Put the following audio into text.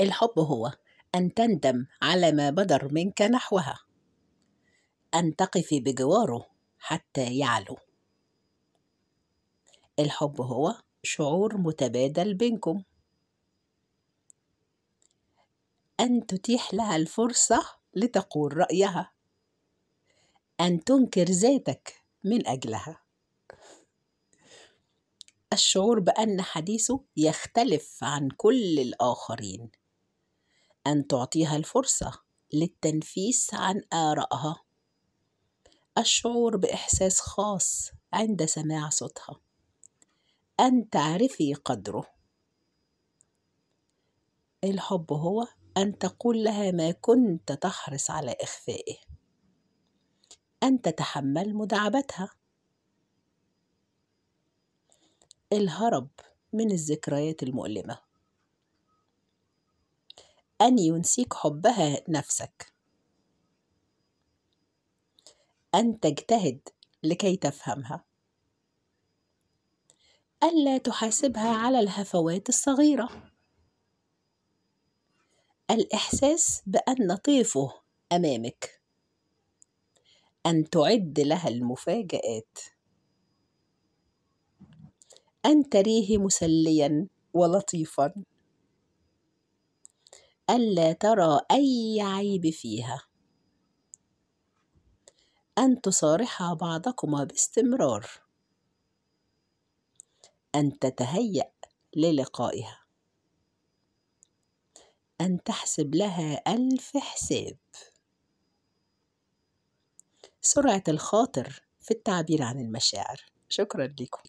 الحب هو أن تندم على ما بدر منك نحوها أن تقفي بجواره حتى يعلو الحب هو شعور متبادل بينكم أن تتيح لها الفرصة لتقول رأيها أن تنكر ذاتك من أجلها الشعور بأن حديثه يختلف عن كل الآخرين أن تعطيها الفرصة للتنفيس عن آرائها الشعور بإحساس خاص عند سماع صوتها أن تعرفي قدره الحب هو أن تقول لها ما كنت تحرص على إخفائه أن تتحمل مداعبتها الهرب من الذكريات المؤلمه أن ينسيك حبها نفسك أن تجتهد لكي تفهمها ألا تحاسبها على الهفوات الصغيرة الإحساس بأن طيفه أمامك أن تعد لها المفاجآت أن تريه مسليا ولطيفا ألا ترى أي عيب فيها أن تصارحا بعضكما باستمرار أن تتهيأ للقائها أن تحسب لها ألف حساب سرعة الخاطر في التعبير عن المشاعر شكرا لكم